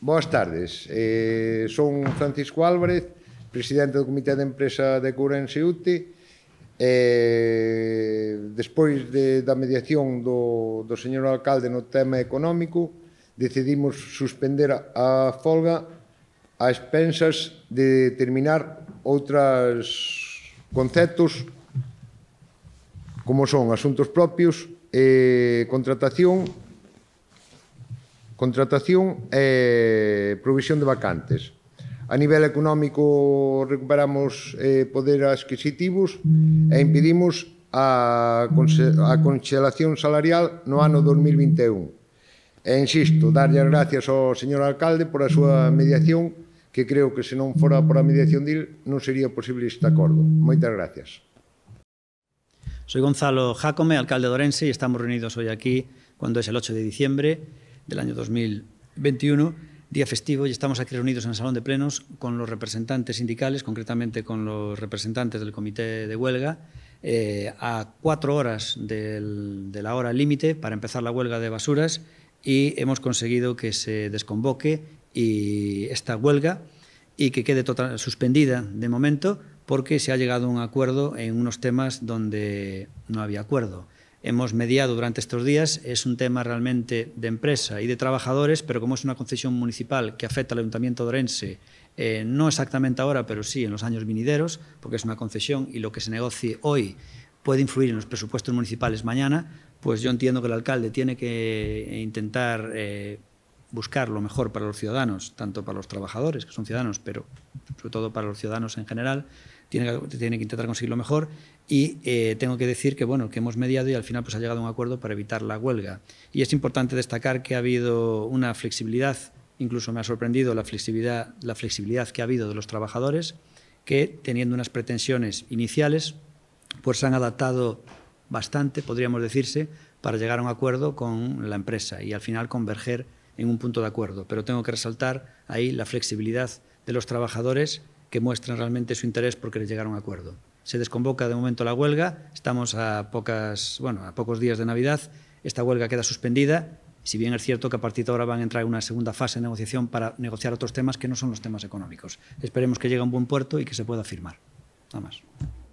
Boas tardes. Eh, son Francisco Álvarez, presidente do Comité de Empresa de Cura en Eh, despois de, da mediación do, do señor alcalde no tema económico, decidimos suspender a, a folga a expensas de terminar outras conceptos como son asuntos propios, eh, contratación Contratación e provisión de vacantes. A nivel económico recuperamos eh, poder adquisitivos e impedimos a, a conxelación salarial no ano 2021. E insisto, darlle as gracias ao señor alcalde por a súa mediación que creo que se non fora por a mediación dil non sería posible este acordo. Moitas gracias. Soy Gonzalo Jacome, alcalde de Orense, e estamos reunidos hoy aquí cando é el 8 de diciembre del año 2021, día festivo, y estamos aquí reunidos en el Salón de Plenos con los representantes sindicales, concretamente con los representantes del Comité de Huelga, eh, a cuatro horas de la hora límite para empezar la huelga de basuras y hemos conseguido que se desconvoque esta huelga y que quede suspendida de momento porque se ha llegado a un acuerdo en unos temas donde no había acuerdo hemos mediado durante estos días es un tema realmente de empresa y de trabajadores, pero como es una concesión municipal que afecta al Ayuntamiento de eh, no exactamente ahora, pero sí en los años vinideros, porque es una concesión y lo que se negocie hoy puede influir en los presupuestos municipales mañana, pues yo entiendo que el alcalde tiene que intentar eh, buscar lo mejor para los ciudadanos, tanto para los trabajadores, que son ciudadanos, pero sobre todo para los ciudadanos en general, tiene que, tiene que intentar conseguir lo mejor. Y eh, tengo que decir que, bueno, que hemos mediado y al final pues, ha llegado a un acuerdo para evitar la huelga. Y es importante destacar que ha habido una flexibilidad, incluso me ha sorprendido la flexibilidad, la flexibilidad que ha habido de los trabajadores, que teniendo unas pretensiones iniciales, pues se han adaptado bastante, podríamos decirse, para llegar a un acuerdo con la empresa y al final converger en un punto de acuerdo, pero tengo que resaltar ahí la flexibilidad de los trabajadores que muestran realmente su interés porque les llegar a un acuerdo. Se desconvoca de momento la huelga, estamos a, pocas, bueno, a pocos días de Navidad, esta huelga queda suspendida, si bien es cierto que a partir de ahora van a entrar en una segunda fase de negociación para negociar otros temas que no son los temas económicos. Esperemos que llegue a un buen puerto y que se pueda firmar. Nada más.